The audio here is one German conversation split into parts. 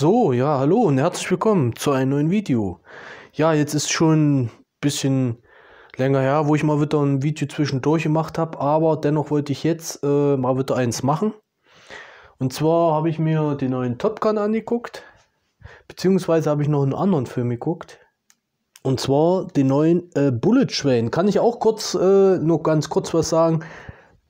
So, ja, hallo und herzlich willkommen zu einem neuen Video. Ja, jetzt ist schon ein bisschen länger her, wo ich mal wieder ein Video zwischendurch gemacht habe, aber dennoch wollte ich jetzt äh, mal wieder eins machen. Und zwar habe ich mir den neuen Top Gun angeguckt, beziehungsweise habe ich noch einen anderen Film geguckt. Und zwar den neuen äh, Bullet Train. Kann ich auch kurz, äh, nur ganz kurz was sagen.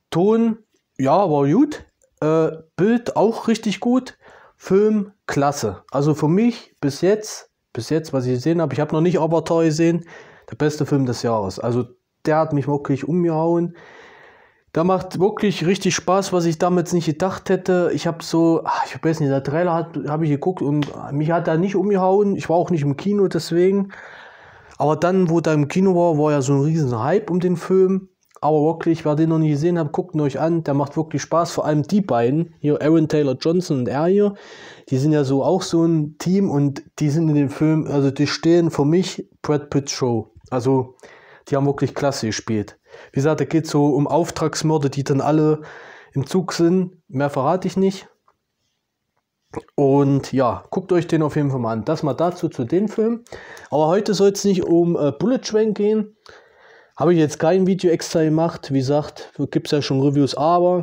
Ton, ja, war gut. Äh, Bild auch richtig gut Film klasse. Also für mich bis jetzt, bis jetzt, was ich gesehen habe, ich habe noch nicht Avatar gesehen, der beste Film des Jahres. Also der hat mich wirklich umgehauen. Da macht wirklich richtig Spaß, was ich damals nicht gedacht hätte. Ich habe so, ah, ich weiß nicht, der Trailer habe ich geguckt und mich hat er nicht umgehauen. Ich war auch nicht im Kino deswegen. Aber dann, wo da im Kino war, war ja so ein riesen Hype um den Film. Aber wirklich, wer den noch nie gesehen hat, guckt ihn euch an. Der macht wirklich Spaß. Vor allem die beiden, hier Aaron Taylor Johnson und er hier, die sind ja so auch so ein Team und die sind in dem Film, also die stehen für mich Brad Pitt Show. Also die haben wirklich klasse gespielt. Wie gesagt, da geht es so um Auftragsmörder, die dann alle im Zug sind. Mehr verrate ich nicht. Und ja, guckt euch den auf jeden Fall mal an. Das mal dazu zu dem Film. Aber heute soll es nicht um äh, Bullet Train gehen, habe ich jetzt kein Video extra gemacht. Wie gesagt, gibt es ja schon Reviews, aber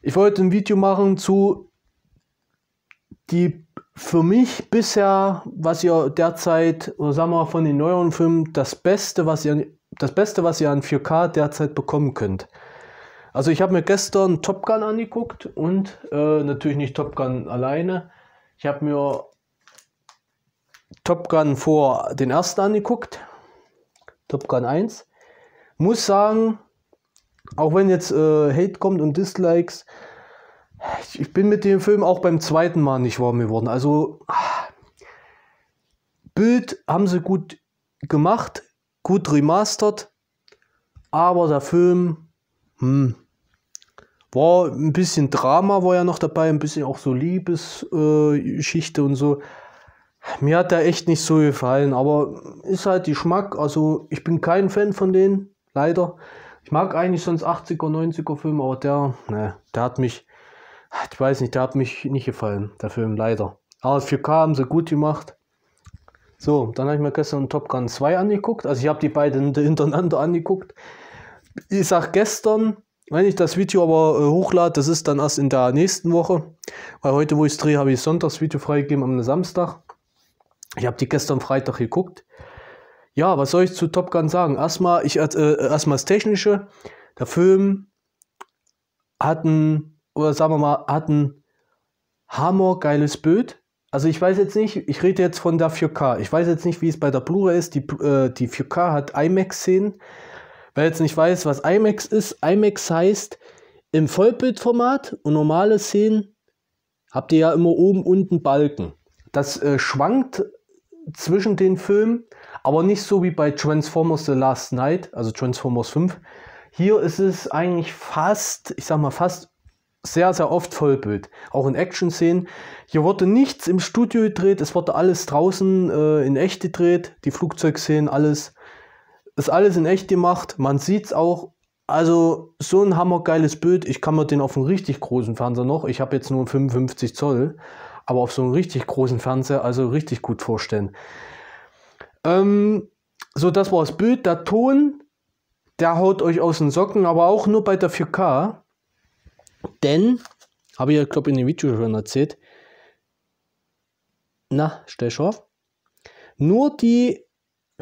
ich wollte ein Video machen zu die für mich bisher, was ihr derzeit, oder sagen wir mal von den neueren Filmen, das Beste, was ihr, das Beste, was ihr an 4K derzeit bekommen könnt. Also ich habe mir gestern Top Gun angeguckt und äh, natürlich nicht Top Gun alleine. Ich habe mir Top Gun vor den ersten angeguckt, Top Gun 1. Muss sagen, auch wenn jetzt äh, Hate kommt und Dislikes, ich, ich, bin mit dem Film auch beim zweiten Mal nicht warm geworden. Also, ah, Bild haben sie gut gemacht, gut remastert, aber der Film, hm, war ein bisschen Drama war ja noch dabei, ein bisschen auch so Liebesgeschichte äh, und so. Mir hat der echt nicht so gefallen, aber ist halt die Schmack. Also ich bin kein Fan von denen, leider. Ich mag eigentlich sonst 80er, 90er Filme, aber der, ne, der hat mich, ich weiß nicht, der hat mich nicht gefallen, der Film, leider. Aber 4K haben sie gut gemacht. So, dann habe ich mir gestern Top Gun 2 angeguckt. Also ich habe die beiden hintereinander angeguckt. Ich sag gestern, wenn ich das Video aber äh, hochlade, das ist dann erst in der nächsten Woche. Weil heute, wo ich es drehe, habe ich Sonntagsvideo freigegeben am Samstag. Ich habe die gestern Freitag geguckt. Ja, was soll ich zu Top Gun sagen? Erstmal, ich, äh, äh erstmal das Technische. Der Film hat ein, oder sagen wir mal, hat ein geiles Bild. Also ich weiß jetzt nicht, ich rede jetzt von der 4K. Ich weiß jetzt nicht, wie es bei der Blu-ray ist. Die, äh, die 4K hat IMAX-Szenen. Wer jetzt nicht weiß, was IMAX ist, IMAX heißt im Vollbildformat und normale Szenen habt ihr ja immer oben unten Balken. Das äh, schwankt zwischen den Filmen, aber nicht so wie bei Transformers The Last Night, also Transformers 5. Hier ist es eigentlich fast, ich sag mal fast sehr, sehr oft Vollbild. Auch in Action-Szenen. Hier wurde nichts im Studio gedreht, es wurde alles draußen äh, in echt gedreht. Die Flugzeugszenen, alles. Ist alles in echt gemacht. Man sieht es auch. Also so ein hammergeiles Bild. Ich kann mir den auf einem richtig großen Fernseher noch. Ich habe jetzt nur 55 Zoll aber auf so einem richtig großen Fernseher also richtig gut vorstellen. Ähm, so, das war das Bild. Der Ton, der haut euch aus den Socken, aber auch nur bei der 4K. Denn, habe ich ja, glaube ich, in dem Video schon erzählt, na, stell auf, nur die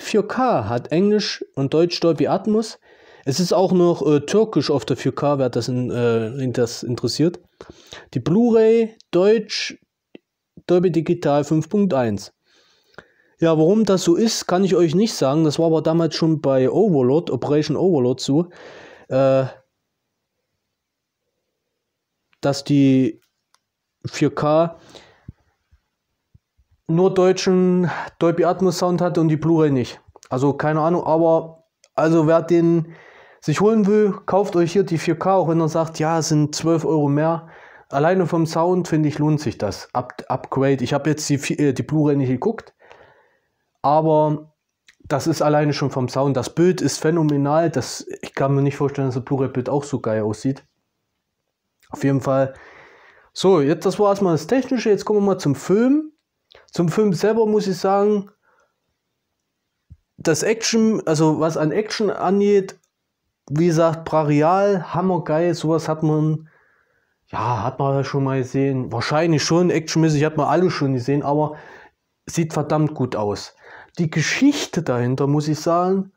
4K hat Englisch und Deutsch Dolby Atmos. Es ist auch noch äh, Türkisch auf der 4K, wer das, in, äh, das interessiert. Die Blu-ray Deutsch Dolby Digital 5.1. Ja, warum das so ist, kann ich euch nicht sagen. Das war aber damals schon bei Overlord, Operation Overlord so, äh, dass die 4K nur deutschen Dolby Atmos Sound hatte und die Blu-ray nicht. Also keine Ahnung, aber also wer den sich holen will, kauft euch hier die 4K, auch wenn er sagt, ja, es sind 12 Euro mehr alleine vom Sound, finde ich, lohnt sich das. Up Upgrade. Ich habe jetzt die, äh, die Blu-ray nicht geguckt, aber das ist alleine schon vom Sound. Das Bild ist phänomenal. Das, ich kann mir nicht vorstellen, dass das Blu-ray-Bild auch so geil aussieht. Auf jeden Fall. So, jetzt das war erstmal das Technische. Jetzt kommen wir mal zum Film. Zum Film selber muss ich sagen, das Action, also was an Action angeht, wie gesagt, brachial, hammergeil. Sowas hat man ja, hat man ja schon mal gesehen. Wahrscheinlich schon, actionmäßig hat man alle schon gesehen, aber sieht verdammt gut aus. Die Geschichte dahinter, muss ich sagen,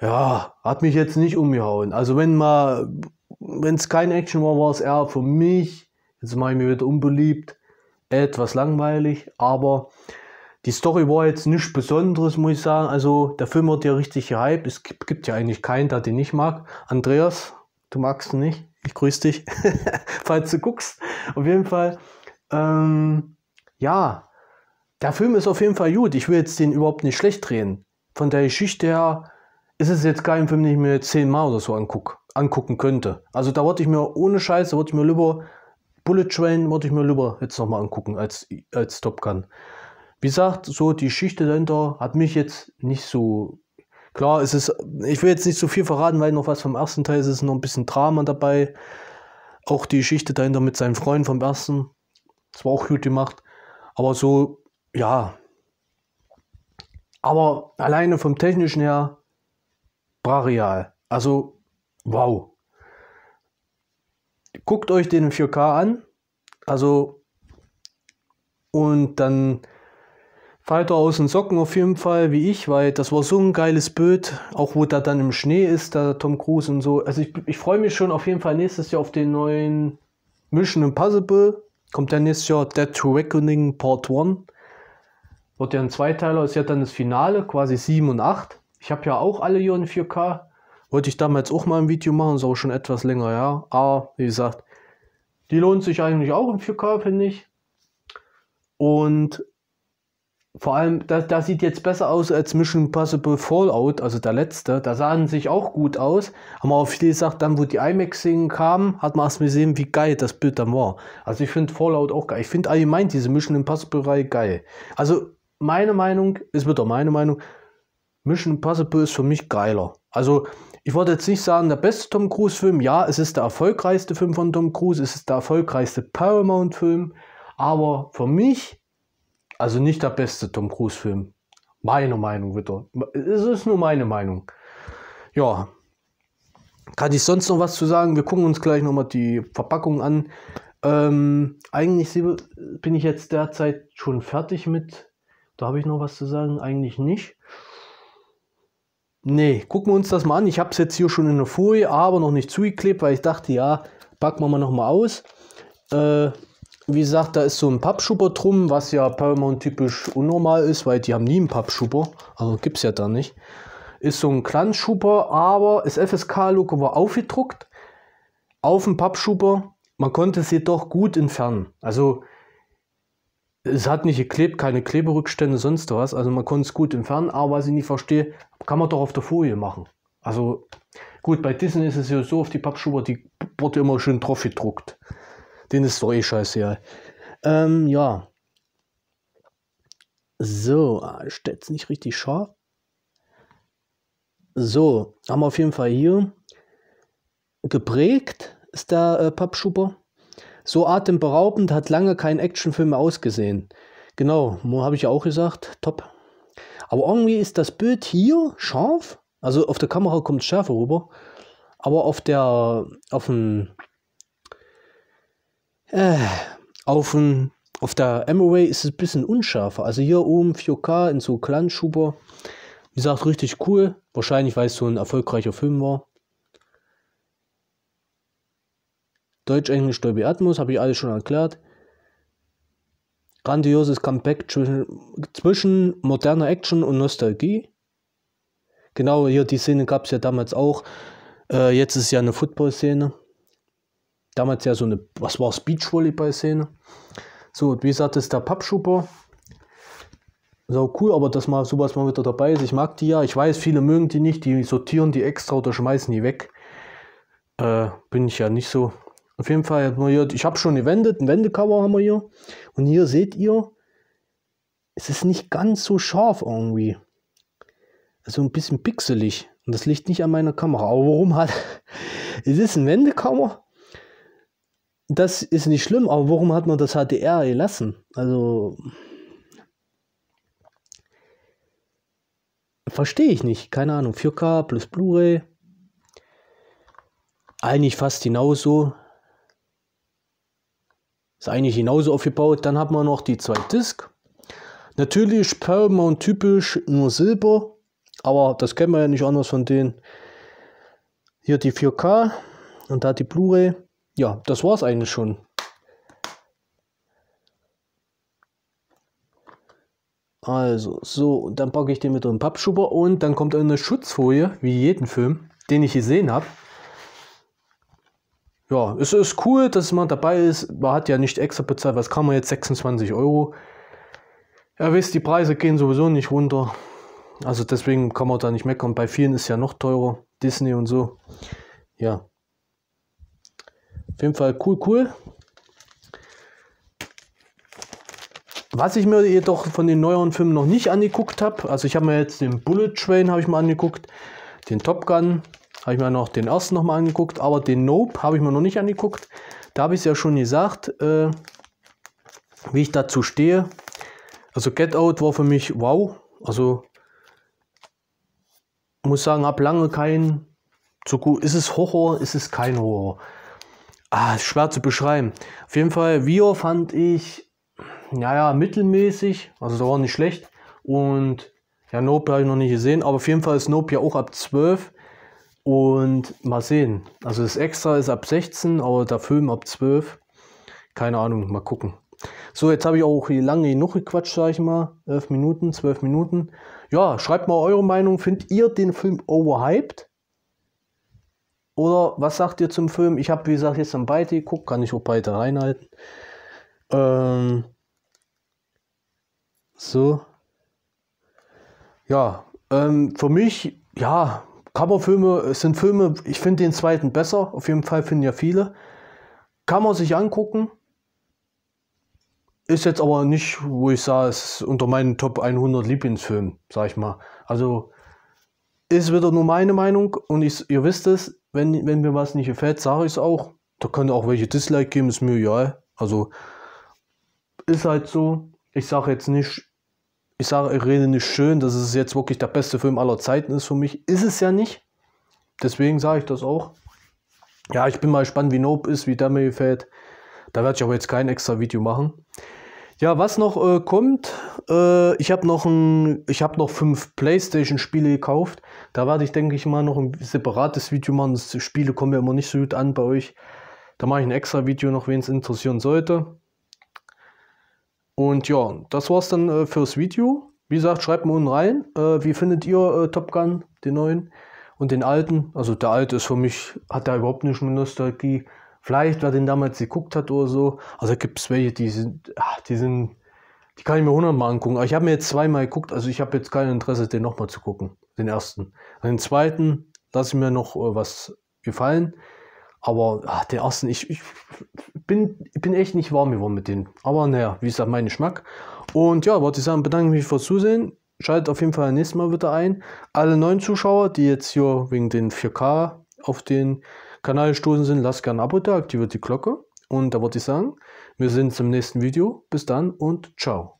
ja, hat mich jetzt nicht umgehauen. Also wenn mal, wenn es kein Action war, war es eher für mich, jetzt mache ich mir wieder unbeliebt, etwas langweilig, aber die Story war jetzt nichts Besonderes, muss ich sagen. Also der Film hat ja richtig gehypt. Es gibt, gibt ja eigentlich keinen, der den nicht mag. Andreas, du magst ihn nicht? ich grüße dich, falls du guckst. Auf jeden Fall, ähm, ja, der Film ist auf jeden Fall gut. Ich will jetzt den überhaupt nicht schlecht drehen. Von der Geschichte her ist es jetzt kein Film, den ich mir zehnmal oder so anguck, angucken könnte. Also da wollte ich mir ohne Scheiße, wollte ich mir lieber Bullet Train, wollte ich mir lieber jetzt nochmal angucken als, als Top Gun. Wie gesagt, so die Geschichte dahinter hat mich jetzt nicht so Klar, es ist, ich will jetzt nicht so viel verraten, weil noch was vom ersten Teil ist, ist noch ein bisschen Drama dabei. Auch die Geschichte dahinter mit seinem Freund vom ersten. Das war auch gut gemacht. Aber so, ja. Aber alleine vom technischen her, brachial. Also, wow. Guckt euch den 4K an. Also, und dann Fighter aus den Socken auf jeden Fall, wie ich, weil das war so ein geiles Bild, auch wo da dann im Schnee ist, da Tom Cruise und so. Also ich, ich freue mich schon auf jeden Fall nächstes Jahr auf den neuen Mission Impossible. Kommt dann nächstes Jahr Dead to Reckoning Part 1. Wird ja ein Zweiteiler, ist ja dann das Finale, quasi 7 und 8. Ich habe ja auch alle hier in 4K. Wollte ich damals auch mal ein Video machen, ist auch schon etwas länger, ja. Aber wie gesagt, die lohnt sich eigentlich auch in 4K, finde ich. Und vor allem, das, das sieht jetzt besser aus als Mission Impossible Fallout, also der letzte. Da sahen sich auch gut aus. Haben wir auch viel gesagt, dann wo die IMAX-Szenen kamen, hat man erst gesehen, wie geil das Bild dann war. Also ich finde Fallout auch geil. Ich finde allgemein diese Mission Impossible-Reihe geil. Also meine Meinung, ist wieder meine Meinung, Mission Impossible ist für mich geiler. Also ich wollte jetzt nicht sagen, der beste Tom Cruise-Film. Ja, es ist der erfolgreichste Film von Tom Cruise. Es ist der erfolgreichste Paramount-Film. Aber für mich also nicht der beste Tom Cruise-Film. Meine Meinung, bitte. Es ist nur meine Meinung. Ja. Kann ich sonst noch was zu sagen? Wir gucken uns gleich nochmal die Verpackung an. Ähm, eigentlich bin ich jetzt derzeit schon fertig mit. Da habe ich noch was zu sagen? Eigentlich nicht. Nee, gucken wir uns das mal an. Ich habe es jetzt hier schon in der Folie, aber noch nicht zugeklebt, weil ich dachte, ja, packen wir mal nochmal aus. Äh, wie gesagt, da ist so ein Pappschuber drum, was ja Paramount typisch unnormal ist, weil die haben nie einen Pappschuber. Also gibt es ja da nicht. Ist so ein Glanzschubber, aber das FSK-Logo war aufgedruckt auf dem Pappschuber. Man konnte es jedoch gut entfernen. Also es hat nicht geklebt, keine Kleberückstände, sonst was. Also man konnte es gut entfernen, aber was ich nicht verstehe, kann man doch auf der Folie machen. Also gut, bei Disney ist es ja so, auf die Pappschuber, die wurde immer schön drauf gedruckt denen ist doch eh scheißegal. Ähm, ja. So, ah, stellt's nicht richtig scharf. So, haben wir auf jeden Fall hier. Geprägt ist der äh, Pappschuber. So atemberaubend hat lange kein Actionfilm mehr ausgesehen. Genau, habe ich ja auch gesagt. Top. Aber irgendwie ist das Bild hier scharf. Also auf der Kamera kommt Schärfe rüber. Aber auf der, auf dem äh, auf, ein, auf der MOA ist es ein bisschen unscharfer. Also hier oben 4K in so Klanschuber. Wie gesagt, richtig cool. Wahrscheinlich, weil es so ein erfolgreicher Film war. Deutsch, Englisch, Dolby Atmos, habe ich alles schon erklärt. Grandioses Comeback zwischen, zwischen moderner Action und Nostalgie. Genau, hier die Szene gab es ja damals auch. Äh, jetzt ist ja eine Football-Szene damals ja so eine, was war es, Beachvolleyball-Szene. So, wie gesagt, das ist der Pappschuber. So cool, aber dass mal sowas mal wieder dabei ist. Ich mag die ja. Ich weiß, viele mögen die nicht. Die sortieren die extra oder schmeißen die weg. Äh, bin ich ja nicht so. Auf jeden Fall hat man hier, ich habe schon gewendet, ein Wendecover haben wir hier. Und hier seht ihr, es ist nicht ganz so scharf irgendwie. Also ein bisschen pixelig. Und das liegt nicht an meiner Kamera. Aber warum hat. es ist ein Wendecover das ist nicht schlimm, aber warum hat man das HDR gelassen? Also. Verstehe ich nicht. Keine Ahnung. 4K plus Blu-ray. Eigentlich fast genauso. Ist eigentlich genauso aufgebaut. Dann haben wir noch die zwei Disc. Natürlich Paramount typisch nur Silber. Aber das kennen wir ja nicht anders von denen. Hier die 4K und da die Blu-ray ja, das war es eigentlich schon. Also, so, dann packe ich den mit einem Pappschuber und dann kommt eine Schutzfolie, wie jeden Film, den ich gesehen habe. Ja, es ist cool, dass man dabei ist. Man hat ja nicht extra bezahlt, was kann man jetzt? 26 Euro. Ihr ja, wisst, die Preise gehen sowieso nicht runter. Also deswegen kann man da nicht meckern. Bei vielen ist ja noch teurer. Disney und so. Ja. Auf jeden Fall cool, cool. Was ich mir jedoch von den neueren Filmen noch nicht angeguckt habe, also ich habe mir jetzt den Bullet Train habe ich mal angeguckt, den Top Gun habe ich mir noch den ersten nochmal angeguckt, aber den Nope habe ich mir noch nicht angeguckt. Da habe ich es ja schon gesagt, äh, wie ich dazu stehe. Also Get Out war für mich wow. Also muss sagen, ab lange kein So gut ist es Horror, ist es kein Horror. Ah, ist schwer zu beschreiben. Auf jeden Fall, Vio fand ich, naja, mittelmäßig. Also das war nicht schlecht. Und ja, Nope habe ich noch nicht gesehen. Aber auf jeden Fall ist Nope ja auch ab 12. Und mal sehen. Also das Extra ist ab 16, aber der Film ab 12. Keine Ahnung, mal gucken. So, jetzt habe ich auch lange genug gequatscht, sage ich mal. 11 Minuten, 12 Minuten. Ja, schreibt mal eure Meinung. Findet ihr den Film overhyped? Oder was sagt ihr zum Film? Ich habe, wie gesagt, jetzt dann beide geguckt, kann ich auch beide reinhalten. Ähm, so. Ja, ähm, für mich, ja, Coverfilme sind Filme, ich finde den zweiten besser, auf jeden Fall finden ja viele. Kann man sich angucken. Ist jetzt aber nicht, wo ich sage, es unter meinen Top 100 Lieblingsfilmen, sag ich mal. Also ist wieder nur meine Meinung und ich, ihr wisst es, wenn, wenn mir was nicht gefällt, sage ich es auch. Da könnte auch welche Dislike geben, ist mir egal. Also ist halt so. Ich sage jetzt nicht, ich sage, ich rede nicht schön, dass es jetzt wirklich der beste Film aller Zeiten ist für mich. Ist es ja nicht. Deswegen sage ich das auch. Ja, ich bin mal gespannt, wie Nope ist, wie der mir gefällt. Da werde ich aber jetzt kein extra Video machen. Ja, was noch äh, kommt, äh, ich habe noch, hab noch fünf Playstation-Spiele gekauft. Da werde ich, denke ich, mal noch ein separates Video machen. Das Spiele kommen ja immer nicht so gut an bei euch. Da mache ich ein extra Video noch, wen es interessieren sollte. Und ja, das war's dann äh, fürs Video. Wie gesagt, schreibt mir unten rein, äh, wie findet ihr äh, Top Gun, den neuen und den alten. Also der alte ist für mich, hat da überhaupt nicht mehr Nostalgie. Vielleicht, wer den damals geguckt hat oder so. Also gibt es welche, die sind, ach, die sind, die kann ich mir hundertmal angucken. Aber ich habe mir jetzt zweimal geguckt, also ich habe jetzt kein Interesse, den nochmal zu gucken, den ersten. Also, den zweiten lasse ich mir noch äh, was gefallen. Aber ach, den ersten, ich, ich bin, bin echt nicht warm geworden mit denen. Aber naja, wie gesagt, mein Geschmack. Und ja, wollte ich sagen, bedanke mich fürs Zusehen. Schaltet auf jeden Fall nächstes Mal wieder ein. Alle neuen Zuschauer, die jetzt hier wegen den 4K auf den Kanal gestoßen sind, lasst gerne ein Abo da, aktiviert die Glocke. Und da würde ich sagen, wir sehen uns im nächsten Video. Bis dann und ciao.